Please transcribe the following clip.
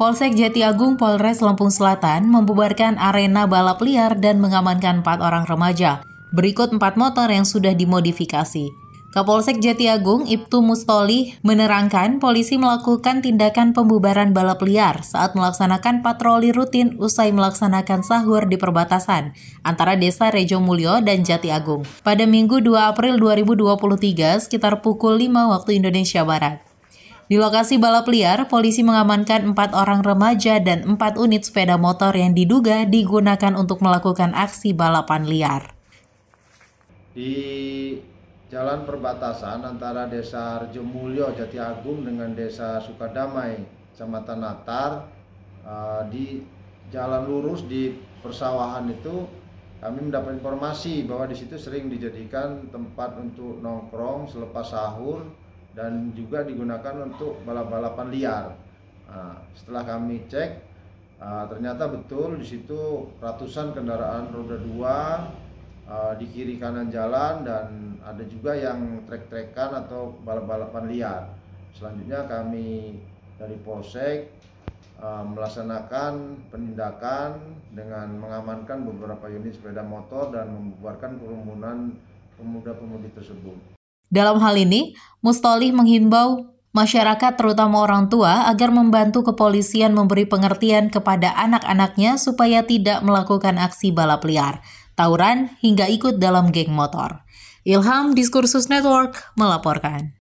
Polsek Jati Agung Polres Lampung Selatan membubarkan arena balap liar dan mengamankan empat orang remaja. Berikut empat motor yang sudah dimodifikasi. Kapolsek Jati Agung Ibtu Mustoli menerangkan polisi melakukan tindakan pembubaran balap liar saat melaksanakan patroli rutin usai melaksanakan sahur di perbatasan antara Desa Rejo Mulyo dan Jati Agung pada Minggu 2 April 2023 sekitar pukul 5 waktu Indonesia Barat. Di lokasi balap liar, polisi mengamankan empat orang remaja dan empat unit sepeda motor yang diduga digunakan untuk melakukan aksi balapan liar. Di jalan perbatasan antara desa Jemulyo Jati Agung dengan desa Sukadamai, Kecamatan Natar, eh, di jalan lurus di persawahan itu kami mendapat informasi bahwa di situ sering dijadikan tempat untuk nongkrong selepas sahur dan juga digunakan untuk balap-balapan liar. Nah, setelah kami cek, uh, ternyata betul di situ ratusan kendaraan roda dua uh, di kiri kanan jalan dan ada juga yang trek-trekan atau balap-balapan liar. Selanjutnya kami dari Polsek ah, melaksanakan penindakan dengan mengamankan beberapa unit sepeda motor dan membubarkan kerumunan pemuda-pemudi tersebut. Dalam hal ini, Mustolih menghimbau masyarakat terutama orang tua agar membantu kepolisian memberi pengertian kepada anak-anaknya supaya tidak melakukan aksi balap liar, tawuran, hingga ikut dalam geng motor. Ilham Diskursus Network melaporkan.